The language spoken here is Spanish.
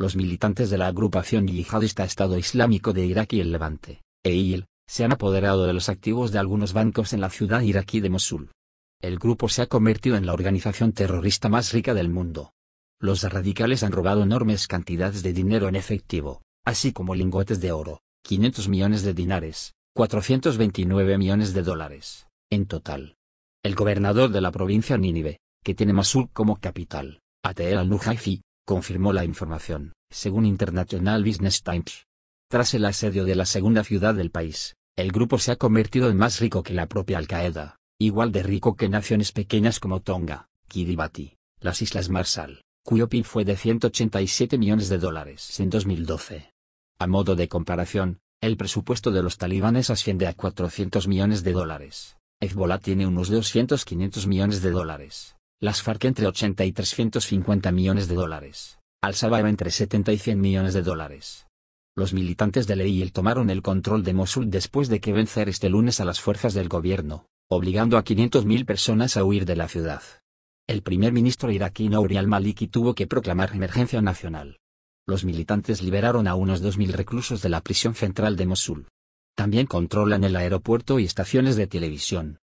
los militantes de la agrupación yihadista Estado Islámico de Irak y el Levante, EIL, se han apoderado de los activos de algunos bancos en la ciudad iraquí de Mosul. El grupo se ha convertido en la organización terrorista más rica del mundo. Los radicales han robado enormes cantidades de dinero en efectivo, así como lingotes de oro, 500 millones de dinares, 429 millones de dólares, en total. El gobernador de la provincia Nínive, que tiene Mosul como capital, Ateel al nuhayfi confirmó la información, según International Business Times. Tras el asedio de la segunda ciudad del país, el grupo se ha convertido en más rico que la propia Al-Qaeda, igual de rico que naciones pequeñas como Tonga, Kiribati, las Islas Marshall, cuyo PIB fue de 187 millones de dólares en 2012. A modo de comparación, el presupuesto de los talibanes asciende a 400 millones de dólares. Hezbollah tiene unos 200-500 millones de dólares. Las FARC entre 80 y 350 millones de dólares. Al-Shabaab entre 70 y 100 millones de dólares. Los militantes de EIL tomaron el control de Mosul después de que vencer este lunes a las fuerzas del gobierno, obligando a 500.000 personas a huir de la ciudad. El primer ministro iraquí Nouri al-Maliki tuvo que proclamar emergencia nacional. Los militantes liberaron a unos 2.000 reclusos de la prisión central de Mosul. También controlan el aeropuerto y estaciones de televisión,